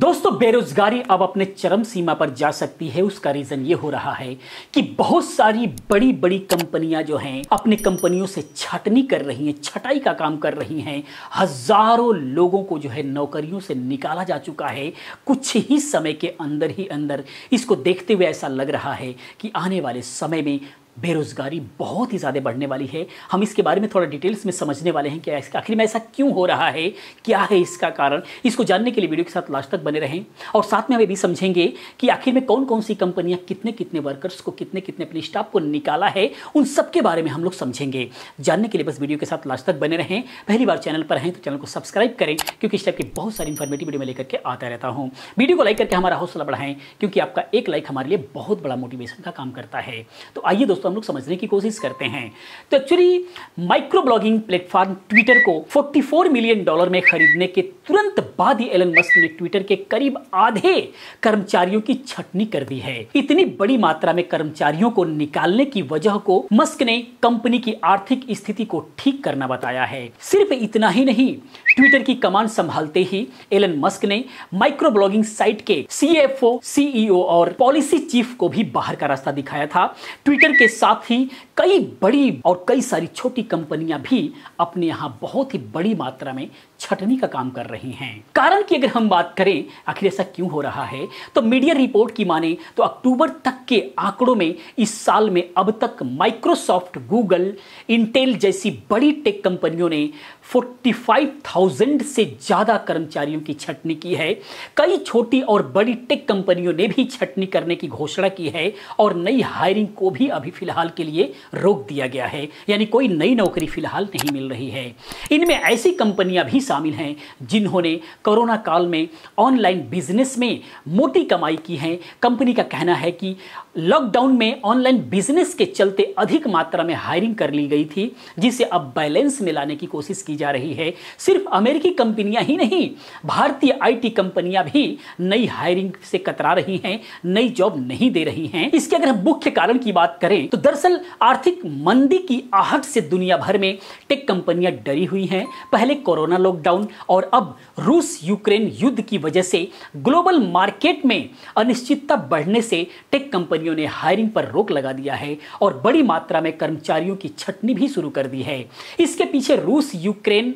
दोस्तों बेरोजगारी अब अपने चरम सीमा पर जा सकती है उसका रीजन ये हो रहा है कि बहुत सारी बड़ी बड़ी कंपनियां जो हैं अपने कंपनियों से छटनी कर रही हैं छटाई का काम कर रही हैं हजारों लोगों को जो है नौकरियों से निकाला जा चुका है कुछ ही समय के अंदर ही अंदर इसको देखते हुए ऐसा लग रहा है कि आने वाले समय में बेरोज़गारी बहुत ही ज़्यादा बढ़ने वाली है हम इसके बारे में थोड़ा डिटेल्स में समझने वाले हैं कि आखिर में ऐसा क्यों हो रहा है क्या है इसका कारण इसको जानने के लिए वीडियो के साथ लास्ट तक बने रहें और साथ में हम ये भी समझेंगे कि आखिर में कौन कौन सी कंपनियां कितने कितने वर्कर्स को कितने कितने अपने स्टाफ को निकाला है उन सब के बारे में हम लोग समझेंगे जानने के लिए बस वीडियो के साथ लास्ट तक बने रहें पहली बार चैनल पर हैं तो चैनल को सब्सक्राइब करें क्योंकि इस टाइप की बहुत सारी इन्फॉर्मेटिव वीडियो में लेकर के आता रहता हूँ वीडियो को लाइक करके हमारा हौसला बढ़ाएं क्योंकि आपका एक लाइक हमारे लिए बहुत बड़ा मोटिवेशन का काम करता है तो आइए दोस्तों उसको हम लोग समझने की कोशिश करते हैं तो actually micro blogging platform Twitter को 44 मिलियन डॉलर में खरीदने के तुरंत बाद ही एलन मस्क ने ट्विटर के करीब आधे कर्मचारियों की छटनी कर दी है इतनी बड़ी मात्रा में कर्मचारियों को निकालने की वजह को मस्क ने कंपनी की आर्थिक स्थिति को ठीक करना बताया है सिर्फ इतना ही नहीं ट्विटर की कमान संभालते ही एलन मस्क ने माइक्रो ब्लॉगिंग साइट के सीएफओ सीईओ e और पॉलिसी चीफ को भी बाहर का रास्ता दिखाया था ट्विटर के साथ ही कई बड़ी और कई सारी छोटी कंपनियां भी अपने यहाँ बहुत ही बड़ी मात्रा में छटनी का काम कर रही हैं कारण की अगर हम बात करें आखिर ऐसा क्यों हो रहा है तो मीडिया रिपोर्ट की माने तो अक्टूबर तक के आंकड़ों में इस साल में अब तक माइक्रोसॉफ्ट गूगल इंटेल जैसी बड़ी टेक कंपनियों ने 45,000 से ज़्यादा कर्मचारियों की छटनी की है कई छोटी और बड़ी टेक कंपनियों ने भी छटनी करने की घोषणा की है और नई हायरिंग को भी अभी फिलहाल के लिए रोक दिया गया है यानी कोई नई नौकरी फिलहाल नहीं मिल रही है इनमें ऐसी कंपनियां भी शामिल हैं जिन्होंने कोरोना काल में ऑनलाइन बिजनेस में मोटी कमाई की है कंपनी का कहना है कि लॉकडाउन में ऑनलाइन बिजनेस के चलते अधिक मात्रा में हायरिंग कर ली गई थी जिसे अब बैलेंस में लाने की कोशिश की जा रही है सिर्फ अमेरिकी कंपनियां ही नहीं भारतीय आईटी कंपनियां भी नई हायरिंग से कतरा रही हैं नई जॉब नहीं दे रही हैं इसके अगर हम मुख्य कारण की बात करें तो तो दरअसल आर्थिक मंदी की आहट से दुनिया भर में टेक कंपनियां डरी हुई हैं पहले कोरोना लॉकडाउन और अब रूस यूक्रेन युद्ध की वजह से ग्लोबल मार्केट में अनिश्चितता बढ़ने से टेक कंपनियों ने हायरिंग पर रोक लगा दिया है और बड़ी मात्रा में कर्मचारियों की छटनी भी शुरू कर दी है इसके पीछे रूस यूक्रेन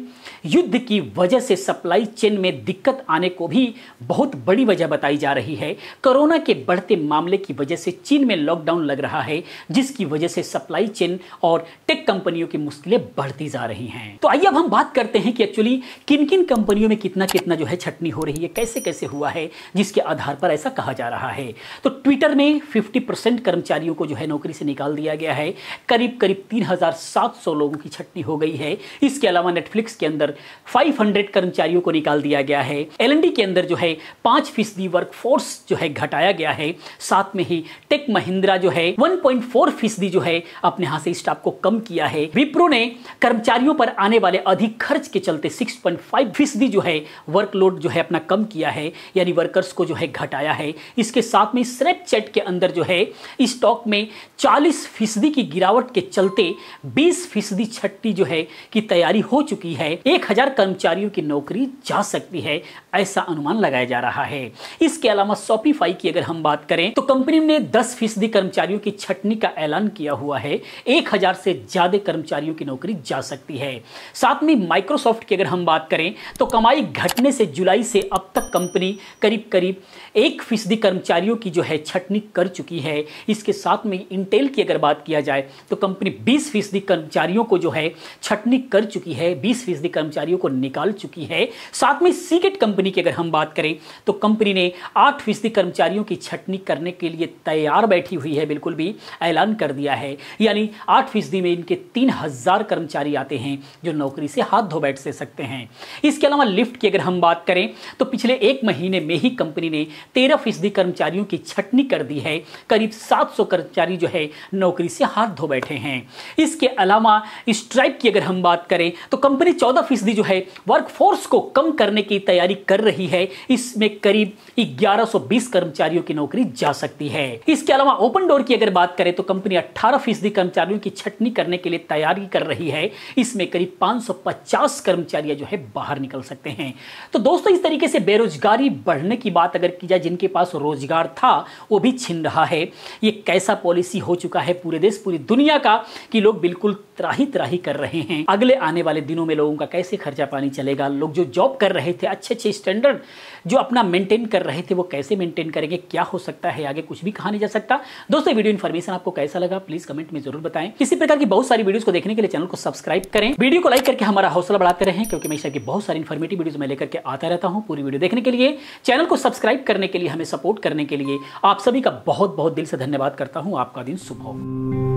युद्ध की वजह से सप्लाई चेन में दिक्कत आने को भी बहुत बड़ी वजह बताई जा रही है कोरोना के बढ़ते मामले की वजह से चीन में लॉकडाउन लग रहा है जिस जिसकी वजह से सप्लाई चेन और टेक कंपनियों की मुश्किलें बढ़ती जा रही हैं तो आइए अब हम बात करते हैं कि एक्चुअली किन किन कंपनियों में कितना कितना जो है छटनी हो रही है कैसे कैसे हुआ है जिसके आधार पर ऐसा कहा जा रहा है तो ट्विटर में फिफ्टी कर्मचारियों को जो है नौकरी से निकाल दिया गया है करीब करीब तीन लोगों की छटनी हो गई है इसके अलावा नेटफ्लिक्स के अंदर फाइव कर्मचारियों को निकाल दिया गया है एल के अंदर जो है पांच फीसदी वर्कफोर्स जो है घटाया गया है साथ में ही टेक महिंद्रा जो है 1.4 चार फीसदी जो है अपने यहाँ से स्टाफ को कम किया है विप्रो ने कर्मचारियों पर आने वाले अधिक खर्च के चलते 6.5 फीसदी जो है वर्कलोड जो है अपना कम किया है यानी वर्कर्स को जो है घटाया है इसके साथ में स्नैपचैट के अंदर जो है स्टॉक में चालीस फीसदी की गिरावट के चलते बीस फीसदी छट्टी जो है की तैयारी हो चुकी है एक कर्मचारियों की नौकरी जा सकती है ऐसा अनुमान लगाया जा रहा है इसके अलावा शॉपिफाई की अगर हम बात करें तो कंपनी ने दस फीसदी कर्मचारियों की छटनी का ऐलान किया हुआ है एक हजार से ज्यादा कर्मचारियों की नौकरी जा सकती है साथ में माइक्रोसॉफ्ट की अगर हम बात करें तो कमाई घटने से जुलाई से अब तक कंपनी करीब करीब एक फीसदी कर्मचारियों की जो है छटनी कर चुकी है इसके साथ में इंटेल की अगर बात किया जाए तो कंपनी बीस फीसदी कर्मचारियों को जो है छटनी कर चुकी है बीस फीसदी कर्मचारियों को निकाल चुकी है साथ में सीगेट कंपनी की अगर हम बात करें तो कंपनी ने आठ फीसदी कर्मचारियों की छटनी करने के लिए तैयार बैठी हुई है बिल्कुल भी ऐलान बंद कर दिया है यानी आठ फीसदी में इनके तीन हज़ार कर्मचारी आते हैं जो नौकरी से हाथ धो बैठ से सकते हैं इसके अलावा लिफ्ट की अगर हम बात करें तो पिछले एक महीने में ही कंपनी ने तेरह फीसदी कर्मचारियों की छटनी कर दी है करीब सात सौ कर्मचारी जो है नौकरी से हाथ धो बैठे हैं इसके अलावा स्ट्राइक की अगर हम बात करें तो कंपनी चौदह फीसदी जो है वर्कफोर्स को कम करने की तैयारी कर रही है इसमें करीब 1120 कर्मचारियों की नौकरी जा सकती है इसके अलावा ओपन डोर की अगर बात करें तो कंपनी कंपनी अट्ठारह फीसदी कर्मचारियों की छटनी करने के लिए तैयारी कर रही है इसमें करीब 550 कर्मचारियां जो है बाहर निकल सकते हैं तो दोस्तों इस तरीके से बेरोजगारी बढ़ने की बात अगर की जाए जिनके पास रोजगार था वो भी छिन रहा है ये कैसा पॉलिसी हो चुका है पूरे देश पूरी दुनिया का कि लोग बिल्कुल त्राही त्राही कर रहे हैं अगले आने वाले दिनों में लोगों का कैसे खर्चा पानी चलेगा लोग जो जॉब कर रहे थे अच्छे अच्छे स्टैंडर्ड जो अपना मेंटेन कर रहे थे वो कैसे मेंटेन करेंगे क्या हो सकता है आगे कुछ भी कहा नहीं जा सकता दोस्तों वीडियो इन्फॉर्मेशन आपको कैसे कैसा लगा प्लीज कमेंट में जरूर बताएं किसी प्रकार की बहुत सारी वीडियोस को देखने के लिए चैनल को सब्सक्राइब करें वीडियो को लाइक करके हमारा हौसला बढ़ाते रहें क्योंकि मैं इस की बहुत सारी इन्फॉर्मेटिव वीडियो मैं लेकर के आता रहता हूँ पूरी वीडियो देखने के लिए चैनल को सब्सक्राइब करने के लिए हमें सपोर्ट करने के लिए आप सभी का बहुत बहुत दिल से धन्यवाद करता हूँ आपका दिन सुबह